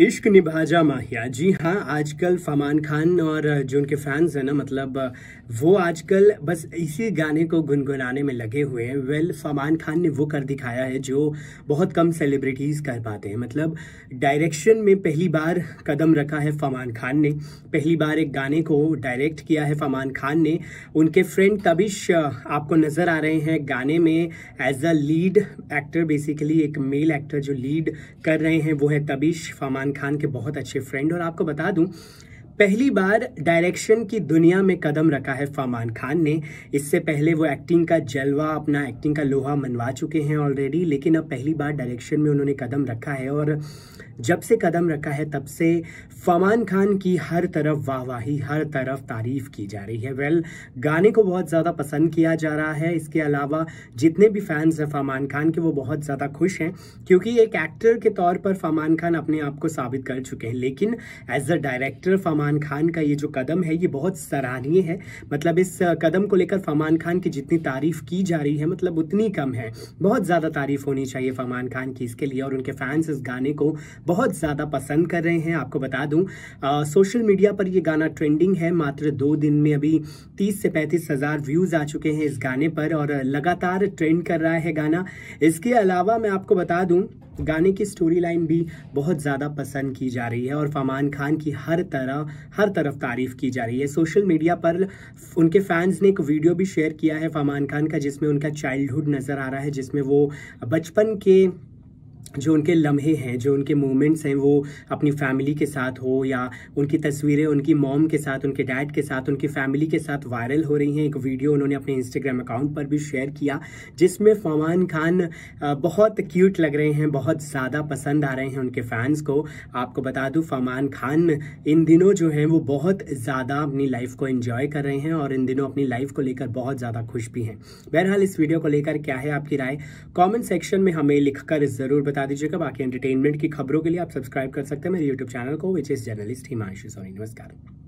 इश्क निभाजा माहिया जी हाँ आजकल फमान खान और जो उनके फैंस हैं ना मतलब वो आजकल बस इसी गाने को गुनगुनाने में लगे हुए हैं वेल फमान खान ने वो कर दिखाया है जो बहुत कम सेलिब्रिटीज़ कर पाते हैं मतलब डायरेक्शन में पहली बार कदम रखा है फमान खान ने पहली बार एक गाने को डायरेक्ट किया है फमान खान ने उनके फ्रेंड तबिश आपको नज़र आ रहे हैं गाने में as a lead actor basically एक मेल एक्टर जो लीड कर रहे हैं वो है तबिश फमान सलमान खान के बहुत अच्छे फ्रेंड और आपको बता दूं पहली बार डायरेक्शन की दुनिया में कदम रखा है फामान खान ने इससे पहले वो एक्टिंग का जलवा अपना एक्टिंग का लोहा मनवा चुके हैं ऑलरेडी लेकिन अब पहली बार डायरेक्शन में उन्होंने कदम रखा है और जब से कदम रखा है तब से फमान खान की हर तरफ वाहवाही हर तरफ तारीफ की जा रही है वेल गाने को बहुत ज़्यादा पसंद किया जा रहा है इसके अलावा जितने भी फैंस हैं फमान खान के वो बहुत ज़्यादा खुश हैं क्योंकि एक एक्टर के तौर पर फमान खान अपने आप को साबित कर चुके हैं लेकिन एज अ डायरेक्टर फमान फमान खान का ये जो कदम है ये बहुत सराहनीय है मतलब इस कदम को लेकर फमान खान की जितनी तारीफ़ की जा रही है मतलब उतनी कम है बहुत ज़्यादा तारीफ़ होनी चाहिए फमान खान की इसके लिए और उनके फैंस इस गाने को बहुत ज़्यादा पसंद कर रहे हैं आपको बता दूँ सोशल मीडिया पर यह गाना ट्रेंडिंग है मात्र दो दिन में अभी तीस से पैंतीस हज़ार व्यूज़ आ चुके हैं इस गाने पर और लगातार ट्रेंड कर रहा है गाना इसके अलावा मैं आपको बता दूँ गाने की स्टोरी लाइन भी बहुत ज़्यादा पसंद की जा रही है और फमान खान की हर तरह हर तरफ तारीफ़ की जा रही है सोशल मीडिया पर उनके फैंस ने एक वीडियो भी शेयर किया है फमान खान का जिसमें उनका चाइल्डहुड नज़र आ रहा है जिसमें वो बचपन के जो उनके लम्हे हैं जो उनके मोमेंट्स हैं वो अपनी फैमिली के साथ हो या उनकी तस्वीरें उनकी मॉम के साथ उनके डैड के साथ उनकी फैमिली के साथ वायरल हो रही हैं एक वीडियो उन्होंने अपने इंस्टाग्राम अकाउंट पर भी शेयर किया जिसमें फमान खान बहुत क्यूट लग रहे हैं बहुत ज़्यादा पसंद आ रहे हैं उनके फैंस को आपको बता दूँ फमान खान इन दिनों जो हैं वो बहुत ज़्यादा अपनी लाइफ को इन्जॉय कर रहे हैं और इन दिनों अपनी लाइफ को लेकर बहुत ज़्यादा खुश भी हैं बहरहाल इस वीडियो को लेकर क्या है आपकी राय कॉमेंट सेक्शन में हमें लिख ज़रूर बता बता दीजिएगा बाकी एंटरटेनमेंट की खबरों के लिए आप सब्सक्राइब कर सकते हैं मेरे यूट्यूब चैनल को which is journalist Himanshu Soni नमस्कार